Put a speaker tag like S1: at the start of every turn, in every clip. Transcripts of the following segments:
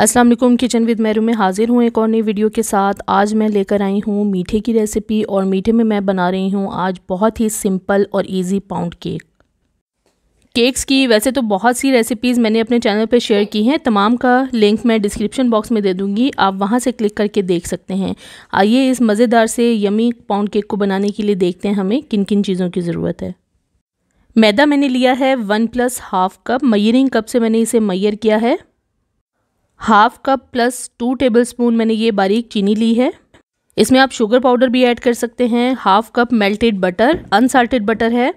S1: अस्सलाम वालेकुम kitchen with मैरू में हाज़िर हूँ एक और नई वीडियो के साथ आज मैं लेकर आई हूँ मीठे की रेसिपी और मीठे में मैं बना रही हूँ आज बहुत ही सिंपल और इजी पाउंड केक केक्स की वैसे तो बहुत सी रेसिपीज़ मैंने अपने चैनल पर शेयर की हैं तमाम का लिंक मैं डिस्क्रिप्शन बॉक्स में दे दूँगी आप वहाँ से क्लिक करके देख सकते हैं आइए इस मज़ेदार से यमी पाउंड केक को बनाने के लिए देखते हैं हमें किन किन चीज़ों की ज़रूरत है मैदा मैंने लिया है one plus half cup measuring cup से मैंने इसे मैयर किया है half cup plus two tablespoon मैंने ये बारीक चीनी ली है इसमें आप शुगर पाउडर भी ऐड कर सकते हैं half cup melted butter unsalted butter है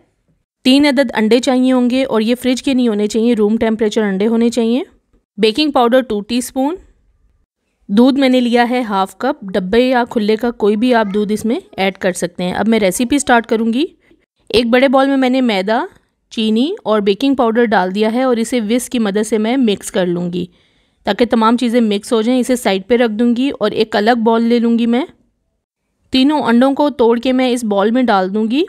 S1: तीन अदद अंडे चाहिए होंगे और ये फ्रिज के नहीं होने चाहिए रूम टेम्परेचर अंडे होने चाहिए बेकिंग पाउडर टू टी दूध मैंने लिया है हाफ कप डब्बे या खुले का कोई भी आप दूध इसमें ऐड कर सकते हैं अब मैं रेसिपी स्टार्ट करूँगी एक बड़े बॉल में मैंने मैदा चीनी और बेकिंग पाउडर डाल दिया है और इसे विस्क की मदद से मैं मिक्स कर लूँगी ताकि तमाम चीज़ें मिक्स हो जाएं इसे साइड पे रख दूंगी और एक अलग बॉल ले लूँगी मैं तीनों अंडों को तोड़ के मैं इस बॉल में डाल दूँगी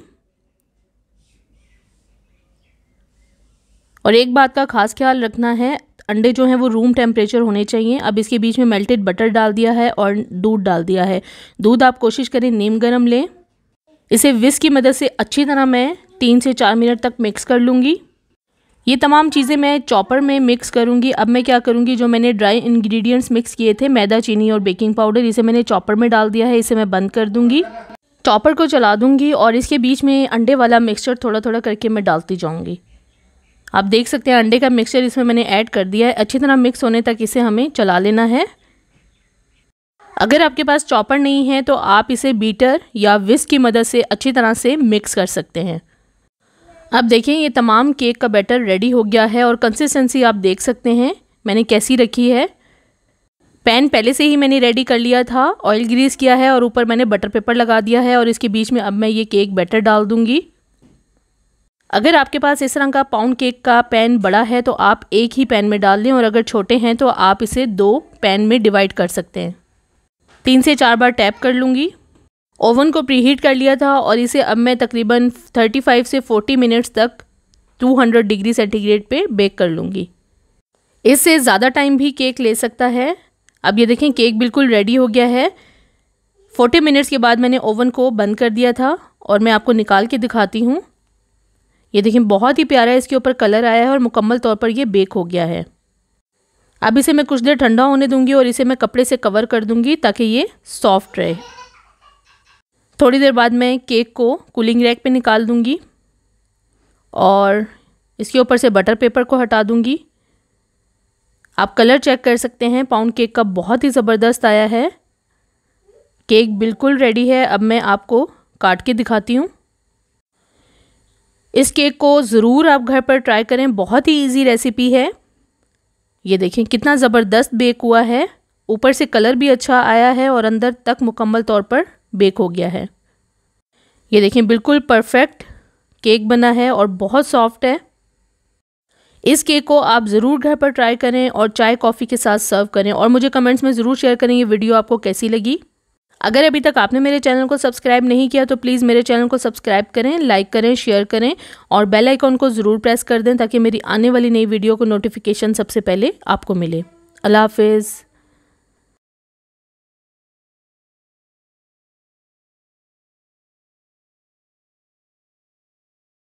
S1: और एक बात का खास ख्याल रखना है अंडे जो हैं वो रूम टेम्परेचर होने चाहिए अब इसके बीच में मेल्टेड बटर डाल दिया है और दूध डाल दिया है दूध आप कोशिश करें नीम गर्म लें इसे विस्क की मदद से अच्छी तरह मैं तीन से चार मिनट तक मिक्स कर लूँगी ये तमाम चीज़ें मैं चॉपर में मिक्स करूँगी अब मैं क्या करूँगी जो मैंने ड्राई इंग्रेडिएंट्स मिक्स किए थे मैदा चीनी और बेकिंग पाउडर इसे मैंने चॉपर में डाल दिया है इसे मैं बंद कर दूँगी चॉपर को चला दूँगी और इसके बीच में अंडे वाला मिक्सचर थोड़ा थोड़ा करके मैं डालती जाऊँगी आप देख सकते हैं अंडे का मिक्सचर इसमें मैंने ऐड कर दिया है अच्छी तरह मिक्स होने तक इसे हमें चला लेना है अगर आपके पास चॉपर नहीं है तो आप इसे बीटर या विस्क की मदद से अच्छी तरह से मिक्स कर सकते हैं अब देखें ये तमाम केक का बैटर रेडी हो गया है और कंसिस्टेंसी आप देख सकते हैं मैंने कैसी रखी है पैन पहले से ही मैंने रेडी कर लिया था ऑयल ग्रीस किया है और ऊपर मैंने बटर पेपर लगा दिया है और इसके बीच में अब मैं ये केक बैटर डाल दूँगी अगर आपके पास इस तरह का पाउंड केक का पैन बड़ा है तो आप एक ही पैन में डाल दें और अगर छोटे हैं तो आप इसे दो पैन में डिवाइड कर सकते हैं तीन से चार बार टैप कर लूँगी ओवन को प्रीहीट कर लिया था और इसे अब मैं तकरीबन 35 से 40 मिनट्स तक 200 डिग्री सेंटीग्रेड पे बेक कर लूँगी इससे ज़्यादा टाइम भी केक ले सकता है अब ये देखें केक बिल्कुल रेडी हो गया है 40 मिनट्स के बाद मैंने ओवन को बंद कर दिया था और मैं आपको निकाल के दिखाती हूँ ये देखें बहुत ही प्यारा है इसके ऊपर कलर आया है और मुकम्मल तौर पर ये बेक हो गया है अब इसे मैं कुछ देर ठंडा होने दूंगी और इसे मैं कपड़े से कवर कर दूंगी ताकि ये सॉफ्ट रहे थोड़ी देर बाद मैं केक को कूलिंग रैक पे निकाल दूँगी और इसके ऊपर से बटर पेपर को हटा दूँगी आप कलर चेक कर सकते हैं पाउंड केक का बहुत ही ज़बरदस्त आया है केक बिल्कुल रेडी है अब मैं आपको काट के दिखाती हूँ इस केक को ज़रूर आप घर पर ट्राई करें बहुत ही इजी रेसिपी है ये देखें कितना ज़बरदस्त बेक हुआ है ऊपर से कलर भी अच्छा आया है और अंदर तक मुकम्मल तौर पर बेक हो गया है ये देखें बिल्कुल परफेक्ट केक बना है और बहुत सॉफ्ट है इस केक को आप ज़रूर घर पर ट्राई करें और चाय कॉफ़ी के साथ सर्व करें और मुझे कमेंट्स में ज़रूर शेयर करें ये वीडियो आपको कैसी लगी अगर अभी तक आपने मेरे चैनल को सब्सक्राइब नहीं किया तो प्लीज़ मेरे चैनल को सब्सक्राइब करें लाइक करें शेयर करें और बेल आइकॉन को ज़रूर प्रेस कर दें ताकि मेरी आने वाली नई वीडियो को नोटिफिकेशन सबसे पहले आपको मिले अल्लाह हाफिज़